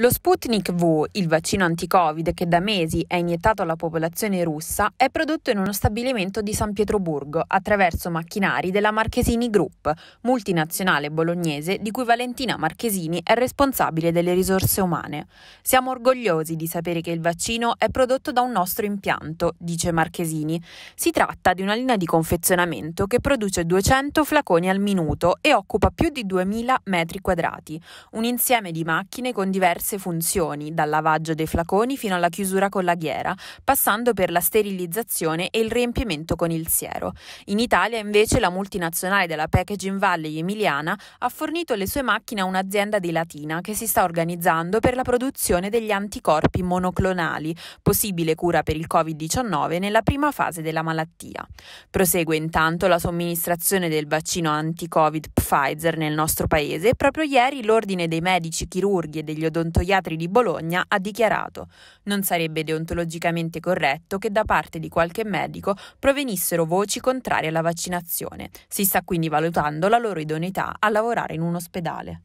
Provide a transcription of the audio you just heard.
Lo Sputnik V, il vaccino anti-Covid che da mesi è iniettato alla popolazione russa, è prodotto in uno stabilimento di San Pietroburgo attraverso macchinari della Marchesini Group, multinazionale bolognese di cui Valentina Marchesini è responsabile delle risorse umane. Siamo orgogliosi di sapere che il vaccino è prodotto da un nostro impianto, dice Marchesini. Si tratta di una linea di confezionamento che produce 200 flaconi al minuto e occupa più di 2000 metri quadrati, un insieme di macchine con diverse diverse funzioni, dal lavaggio dei flaconi fino alla chiusura con la ghiera, passando per la sterilizzazione e il riempimento con il siero. In Italia invece la multinazionale della Packaging Valley Emiliana ha fornito le sue macchine a un'azienda di Latina che si sta organizzando per la produzione degli anticorpi monoclonali, possibile cura per il Covid-19 nella prima fase della malattia. Prosegue intanto la somministrazione del vaccino anti-Covid Pfizer nel nostro paese e proprio ieri l'Ordine dei medici, chirurghi e degli odontoiatri Antoiatri di Bologna ha dichiarato non sarebbe deontologicamente corretto che da parte di qualche medico provenissero voci contrarie alla vaccinazione. Si sta quindi valutando la loro idoneità a lavorare in un ospedale.